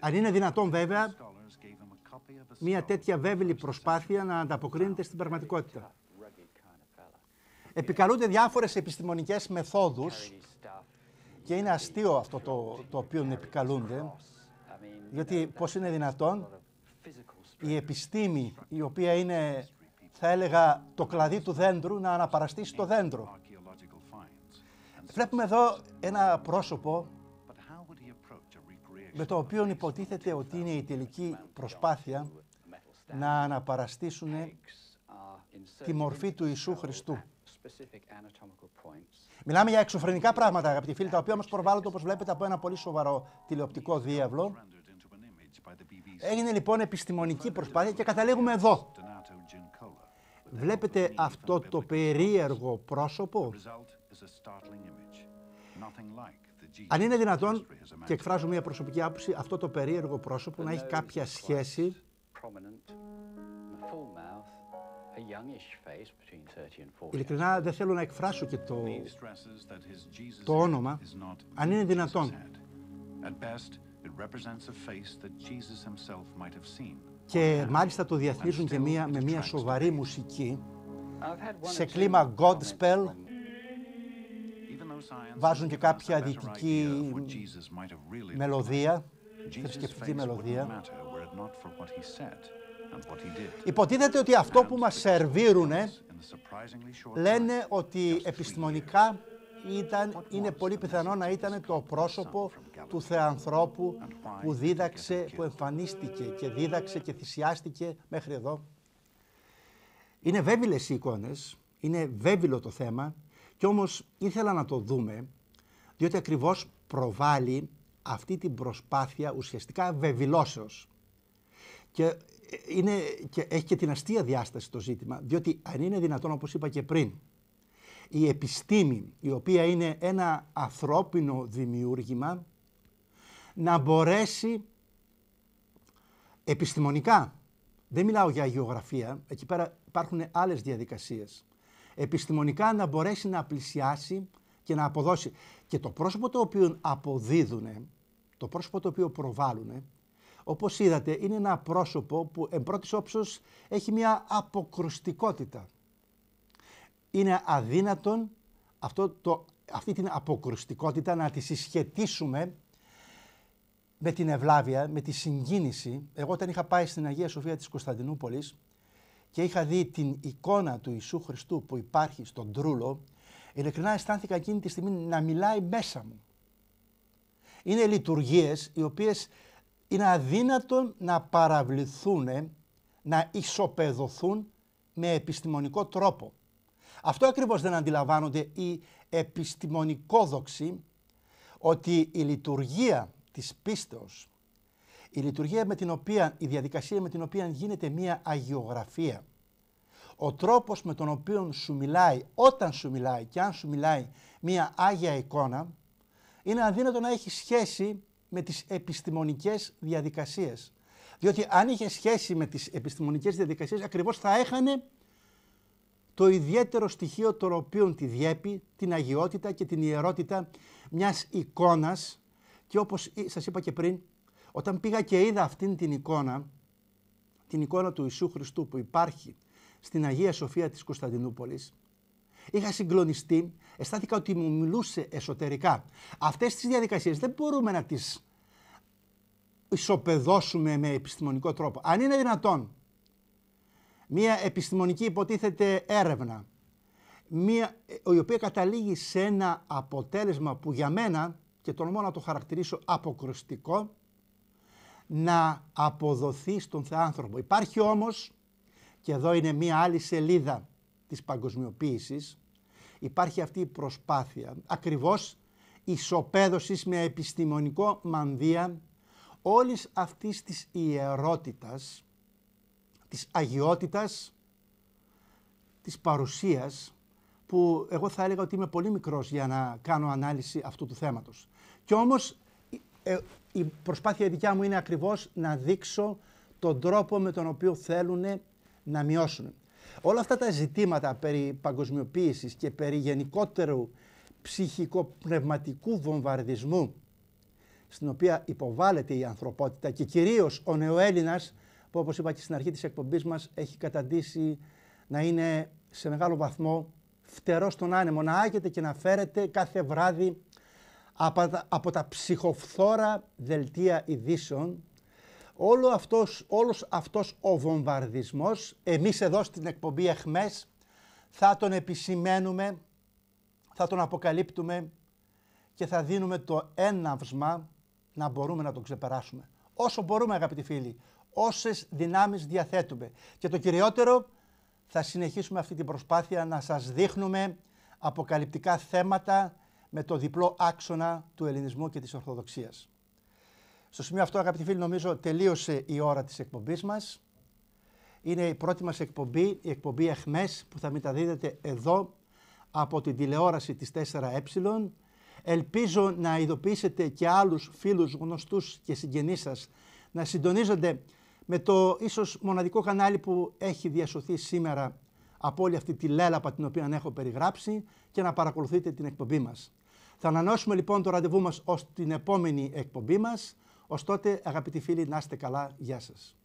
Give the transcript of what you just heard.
Αν είναι δυνατόν βέβαια μια τέτοια βέβαιη προσπάθεια να ανταποκρίνεται στην πραγματικότητα. Επικαλούνται διάφορες επιστημονικές μεθόδους και είναι αστείο αυτό το, το οποίο επικαλούνται, γιατί πώς είναι δυνατόν η επιστήμη η οποία είναι, θα έλεγα, το κλαδί του δέντρου να αναπαραστήσει το δέντρο. Βλέπουμε εδώ ένα πρόσωπο με το οποίο υποτίθεται ότι είναι η τελική προσπάθεια να αναπαραστήσουν τη μορφή του Ιησού Χριστού. Μιλάμε για εξωφρενικά πράγματα, αγαπητοί φίλοι, τα οποία όμως προβάλλονται, όπως βλέπετε, από ένα πολύ σοβαρό τηλεοπτικό διάβλο. Έγινε λοιπόν επιστημονική προσπάθεια και καταλήγουμε εδώ. Βλέπετε αυτό το περίεργο πρόσωπο. Αν είναι δυνατόν και εκφράζω μια προσωπική άποψη, αυτό το περίεργο πρόσωπο να έχει κάποια σχέση Ειλικρινά δεν θέλω να εκφράσω και το, όνομα, αν είναι δυνατόν. Και μάλιστα το διαθίζουν και μία, με μια σοβαρή μουσική, σε κλίμα Godspell, βάζουν και κάποια δυτική μελωδία, θρησκευτική μελωδία. Υποτίθεται ότι αυτό που μας σερβίρουνε λένε ότι επιστημονικά ήταν, είναι πολύ πιθανό να ήταν το πρόσωπο του Θεανθρώπου που δίδαξε, που εμφανίστηκε και δίδαξε και θυσιάστηκε μέχρι εδώ. Είναι βέβηλες οι εικόνες, είναι βέβηλο το θέμα και όμως ήθελα να το δούμε, διότι ακριβώς προβάλλει αυτή την προσπάθεια ουσιαστικά βεβηλώσεως. Και, ε, είναι, και έχει και την αστεία διάσταση το ζήτημα, διότι αν είναι δυνατόν, όπως είπα και πριν, η επιστήμη, η οποία είναι ένα ανθρώπινο δημιούργημα, να μπορέσει επιστημονικά, δεν μιλάω για γεωγραφία, εκεί πέρα υπάρχουν άλλες διαδικασίες, επιστημονικά να μπορέσει να πλησιάσει και να αποδώσει. Και το πρόσωπο το οποίο αποδίδουν, το πρόσωπο το οποίο προβάλλουν, όπως είδατε είναι ένα πρόσωπο που εν όψος έχει μια αποκρουστικότητα. Είναι αδύνατον αυτό το, αυτή την αποκρουστικότητα να τη συσχετίσουμε με την ευλάβεια, με τη συγκίνηση. Εγώ όταν είχα πάει στην Αγία Σοφία της Κωνσταντινούπολης, και είχα δει την εικόνα του Ιησού Χριστού που υπάρχει στον τρούλο, ειλικρινά αισθάνθηκα εκείνη τη στιγμή να μιλάει μέσα μου. Είναι λειτουργίες οι οποίες είναι αδύνατον να παραβληθούν, να ισοπεδωθούν με επιστημονικό τρόπο. Αυτό ακριβώς δεν αντιλαμβάνονται οι επιστημονικόδοξοι ότι η λειτουργία της πίστεως η λειτουργία με την οποία, η διαδικασία με την οποία γίνεται μία αγιογραφία, ο τρόπος με τον οποίο σου μιλάει, όταν σου μιλάει και αν σου μιλάει μία άγια εικόνα, είναι αδύνατο να έχει σχέση με τις επιστημονικές διαδικασίες. Διότι αν είχε σχέση με τις επιστημονικές διαδικασίες, ακριβώς θα έχανε το ιδιαίτερο στοιχείο το οποίο τη διέπει, την αγιότητα και την ιερότητα μιας εικόνας και όπως σας είπα και πριν, όταν πήγα και είδα αυτήν την εικόνα, την εικόνα του Ιησού Χριστού που υπάρχει στην Αγία Σοφία της Κωνσταντινούπολης, είχα συγκλονιστεί, αισθάνθηκα ότι μου μιλούσε εσωτερικά. Αυτές τις διαδικασίες δεν μπορούμε να τις ισοπεδώσουμε με επιστημονικό τρόπο. Αν είναι δυνατόν, μία επιστημονική υποτίθεται έρευνα, μία, η οποία καταλήγει σε ένα αποτέλεσμα που για μένα, και τολμώ να το χαρακτηρίσω αποκρουστικό, να αποδοθεί στον θεάνθρωπο. Υπάρχει όμως, και εδώ είναι μία άλλη σελίδα της παγκοσμιοποίησης, υπάρχει αυτή η προσπάθεια ακριβώς ισοπαίδωσης με επιστημονικό μανδύα όλης αυτής της ιερότητας, της αγιότητας, της παρουσίας που εγώ θα έλεγα ότι είμαι πολύ μικρός για να κάνω ανάλυση αυτού του θέματος. Κι όμως ε, η προσπάθεια δικιά μου είναι ακριβώς να δείξω τον τρόπο με τον οποίο θέλουν να μειώσουν. Όλα αυτά τα ζητήματα περί παγκοσμιοποίησης και περί γενικότερου ψυχικοπνευματικού βομβαρδισμού στην οποία υποβάλλεται η ανθρωπότητα και κυρίως ο νεοέλληνας που όπως είπα και στην αρχή της εκπομπής μας έχει καταντήσει να είναι σε μεγάλο βαθμό φτερός στον άνεμο, να άγεται και να φέρεται κάθε βράδυ από τα, από τα ψυχοφθόρα δελτία ειδήσεων, όλο αυτός, όλος αυτός ο βομβαρδισμός, εμείς εδώ στην εκπομπή ΕΧΜΕΣ θα τον επισημαίνουμε, θα τον αποκαλύπτουμε και θα δίνουμε το έναυσμα να μπορούμε να τον ξεπεράσουμε. Όσο μπορούμε αγαπητοί φίλοι, όσες δυνάμεις διαθέτουμε. Και το κυριότερο, θα συνεχίσουμε αυτή την προσπάθεια να σας δείχνουμε αποκαλυπτικά θέματα με το διπλό άξονα του ελληνισμού και της Ορθοδοξίας. Στο σημείο αυτό, αγαπητοί φίλοι, νομίζω τελείωσε η ώρα της εκπομπής μας. Είναι η πρώτη μας εκπομπή, η εκπομπή ΕΧΜΕΣ, που θα μεταδίδεται εδώ από την τηλεόραση της 4Ε. Ελπίζω να ειδοποιήσετε και άλλους φίλους, γνωστούς και συγγενείς σας να συντονίζονται με το ίσως μοναδικό κανάλι που έχει διασωθεί σήμερα από όλη αυτή τη λέλαπα την οποία έχω περιγράψει και να παρακολουθείτε την εκπομπή μας. Θα ανανεώσουμε λοιπόν το ραντεβού μας ως την επόμενη εκπομπή μας. Ως τότε αγαπητοί φίλοι να είστε καλά. Γεια σας.